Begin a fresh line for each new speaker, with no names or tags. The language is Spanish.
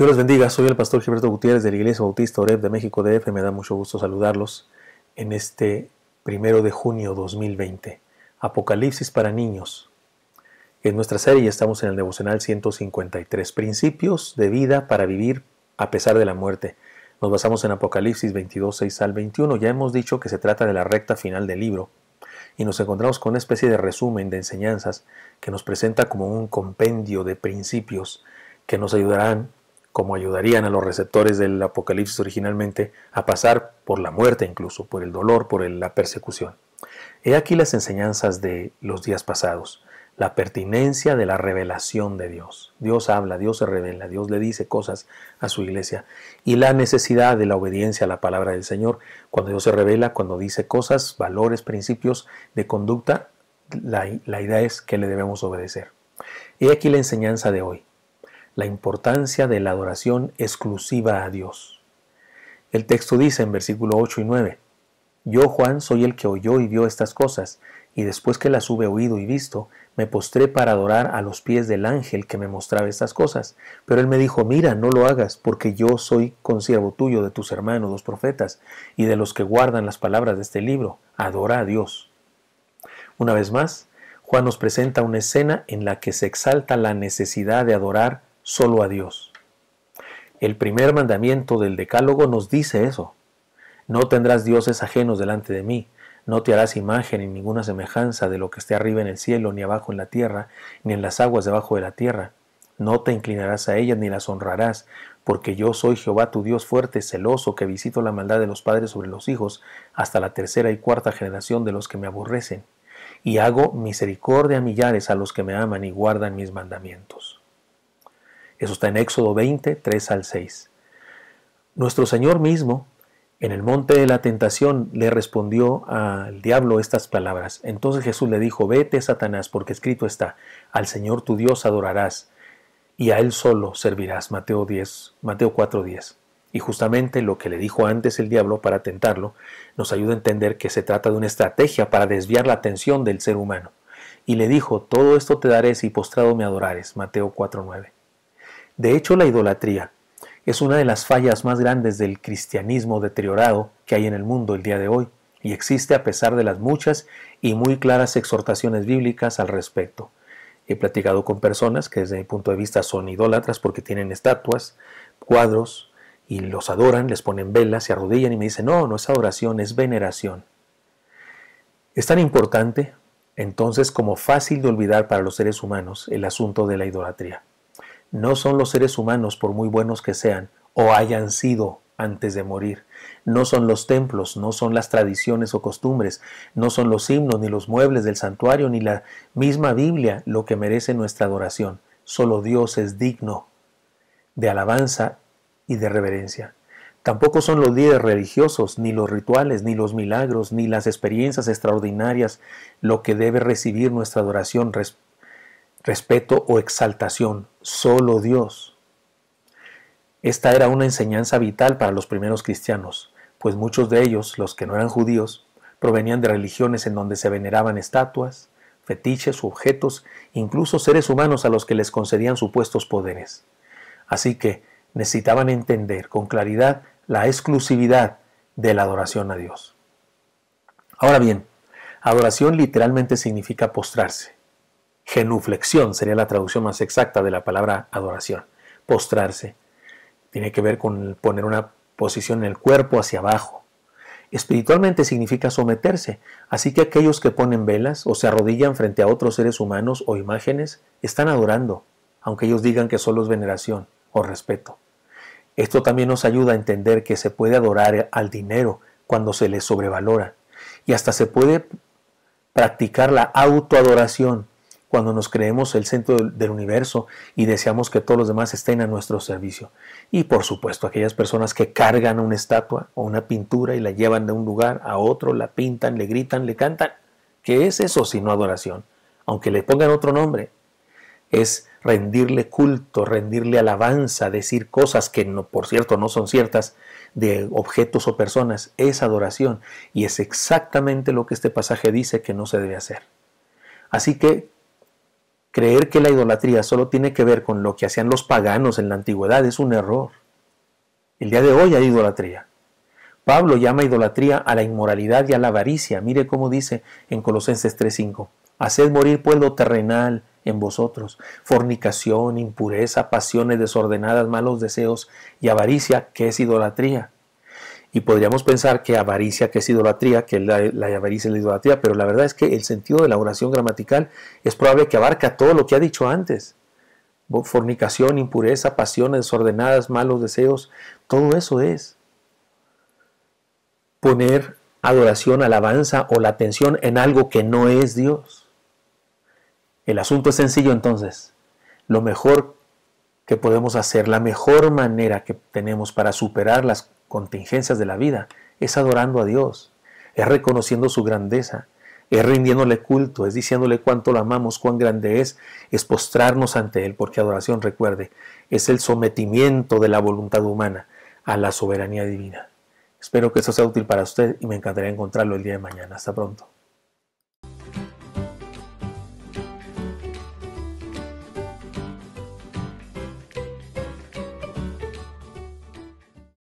Dios los bendiga, soy el pastor Gilberto Gutiérrez de la Iglesia Bautista Oreb de México DF. Me da mucho gusto saludarlos en este primero de junio 2020. Apocalipsis para niños. En nuestra serie estamos en el devocional 153, Principios de vida para vivir a pesar de la muerte. Nos basamos en Apocalipsis 22, 6 al 21. Ya hemos dicho que se trata de la recta final del libro y nos encontramos con una especie de resumen de enseñanzas que nos presenta como un compendio de principios que nos ayudarán como ayudarían a los receptores del Apocalipsis originalmente a pasar por la muerte incluso, por el dolor, por la persecución. He aquí las enseñanzas de los días pasados, la pertinencia de la revelación de Dios. Dios habla, Dios se revela, Dios le dice cosas a su iglesia y la necesidad de la obediencia a la palabra del Señor. Cuando Dios se revela, cuando dice cosas, valores, principios de conducta, la, la idea es que le debemos obedecer. He aquí la enseñanza de hoy la importancia de la adoración exclusiva a Dios. El texto dice en versículo 8 y 9, Yo Juan soy el que oyó y vio estas cosas, y después que las hube oído y visto, me postré para adorar a los pies del ángel que me mostraba estas cosas. Pero él me dijo, mira, no lo hagas, porque yo soy consiervo tuyo de tus hermanos, los profetas, y de los que guardan las palabras de este libro. Adora a Dios. Una vez más, Juan nos presenta una escena en la que se exalta la necesidad de adorar solo a Dios. El primer mandamiento del Decálogo nos dice eso. No tendrás dioses ajenos delante de mí, no te harás imagen ni ninguna semejanza de lo que esté arriba en el cielo, ni abajo en la tierra, ni en las aguas debajo de la tierra. No te inclinarás a ellas ni las honrarás, porque yo soy Jehová tu Dios fuerte, celoso, que visito la maldad de los padres sobre los hijos, hasta la tercera y cuarta generación de los que me aborrecen, y hago misericordia a millares a los que me aman y guardan mis mandamientos. Eso está en Éxodo 20, 3 al 6. Nuestro Señor mismo, en el monte de la tentación, le respondió al diablo estas palabras. Entonces Jesús le dijo, vete, Satanás, porque escrito está, al Señor tu Dios adorarás y a Él solo servirás. Mateo, 10, Mateo 4, 10. Y justamente lo que le dijo antes el diablo para tentarlo nos ayuda a entender que se trata de una estrategia para desviar la atención del ser humano. Y le dijo, todo esto te daré si postrado me adorares. Mateo 4.9. De hecho, la idolatría es una de las fallas más grandes del cristianismo deteriorado que hay en el mundo el día de hoy y existe a pesar de las muchas y muy claras exhortaciones bíblicas al respecto. He platicado con personas que desde mi punto de vista son idólatras porque tienen estatuas, cuadros y los adoran, les ponen velas, se arrodillan y me dicen, no, no es adoración, es veneración. Es tan importante entonces como fácil de olvidar para los seres humanos el asunto de la idolatría. No son los seres humanos, por muy buenos que sean, o hayan sido antes de morir. No son los templos, no son las tradiciones o costumbres, no son los himnos, ni los muebles del santuario, ni la misma Biblia lo que merece nuestra adoración. Solo Dios es digno de alabanza y de reverencia. Tampoco son los días religiosos, ni los rituales, ni los milagros, ni las experiencias extraordinarias lo que debe recibir nuestra adoración respeto o exaltación, solo Dios. Esta era una enseñanza vital para los primeros cristianos, pues muchos de ellos, los que no eran judíos, provenían de religiones en donde se veneraban estatuas, fetiches, objetos, incluso seres humanos a los que les concedían supuestos poderes. Así que necesitaban entender con claridad la exclusividad de la adoración a Dios. Ahora bien, adoración literalmente significa postrarse genuflexión sería la traducción más exacta de la palabra adoración, postrarse. Tiene que ver con poner una posición en el cuerpo hacia abajo. Espiritualmente significa someterse, así que aquellos que ponen velas o se arrodillan frente a otros seres humanos o imágenes están adorando, aunque ellos digan que solo es veneración o respeto. Esto también nos ayuda a entender que se puede adorar al dinero cuando se le sobrevalora y hasta se puede practicar la autoadoración cuando nos creemos el centro del universo y deseamos que todos los demás estén a nuestro servicio. Y por supuesto, aquellas personas que cargan una estatua o una pintura y la llevan de un lugar a otro, la pintan, le gritan, le cantan. ¿Qué es eso si no adoración? Aunque le pongan otro nombre, es rendirle culto, rendirle alabanza, decir cosas que por cierto no son ciertas de objetos o personas, es adoración y es exactamente lo que este pasaje dice que no se debe hacer. Así que Creer que la idolatría solo tiene que ver con lo que hacían los paganos en la antigüedad es un error. El día de hoy hay idolatría. Pablo llama idolatría a la inmoralidad y a la avaricia. Mire cómo dice en Colosenses 3:5. Haced morir pueblo terrenal en vosotros, fornicación, impureza, pasiones desordenadas, malos deseos y avaricia, que es idolatría. Y podríamos pensar que avaricia, que es idolatría, que la, avaricia es la idolatría, pero la verdad es que el sentido de la oración gramatical es probable que abarca todo lo que ha dicho antes. Fornicación, impureza, pasiones desordenadas, malos deseos, todo eso es. Poner adoración, alabanza o la atención en algo que no es Dios. El asunto es sencillo entonces. Lo mejor que podemos hacer, la mejor manera que tenemos para superar las contingencias de la vida, es adorando a Dios, es reconociendo su grandeza, es rindiéndole culto, es diciéndole cuánto lo amamos, cuán grande es, es postrarnos ante Él, porque adoración, recuerde, es el sometimiento de la voluntad humana a la soberanía divina. Espero que esto sea útil para usted y me encantaría encontrarlo el día de mañana. Hasta pronto.